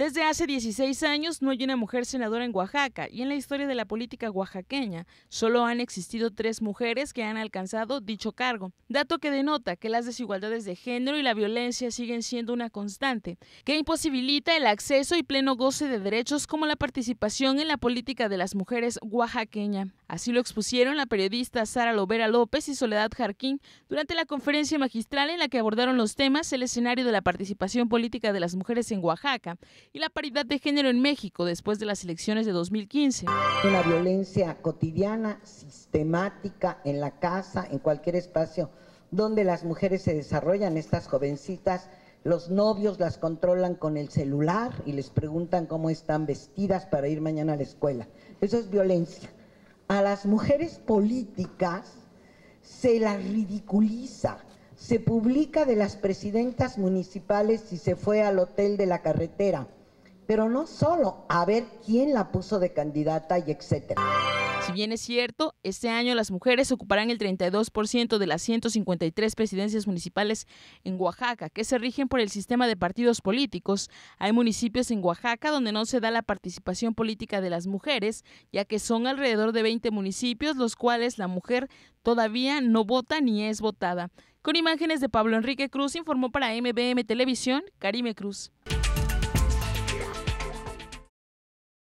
Desde hace 16 años no hay una mujer senadora en Oaxaca y en la historia de la política oaxaqueña solo han existido tres mujeres que han alcanzado dicho cargo, dato que denota que las desigualdades de género y la violencia siguen siendo una constante, que imposibilita el acceso y pleno goce de derechos como la participación en la política de las mujeres oaxaqueña. Así lo expusieron la periodista Sara Lovera López y Soledad Jarquín durante la conferencia magistral en la que abordaron los temas, el escenario de la participación política de las mujeres en Oaxaca y la paridad de género en México después de las elecciones de 2015. Una violencia cotidiana, sistemática, en la casa, en cualquier espacio donde las mujeres se desarrollan, estas jovencitas, los novios las controlan con el celular y les preguntan cómo están vestidas para ir mañana a la escuela. Eso es violencia a las mujeres políticas se las ridiculiza, se publica de las presidentas municipales si se fue al hotel de la carretera, pero no solo a ver quién la puso de candidata y etcétera. Si bien es cierto, este año las mujeres ocuparán el 32% de las 153 presidencias municipales en Oaxaca, que se rigen por el sistema de partidos políticos. Hay municipios en Oaxaca donde no se da la participación política de las mujeres, ya que son alrededor de 20 municipios los cuales la mujer todavía no vota ni es votada. Con imágenes de Pablo Enrique Cruz, informó para MBM Televisión, Karime Cruz.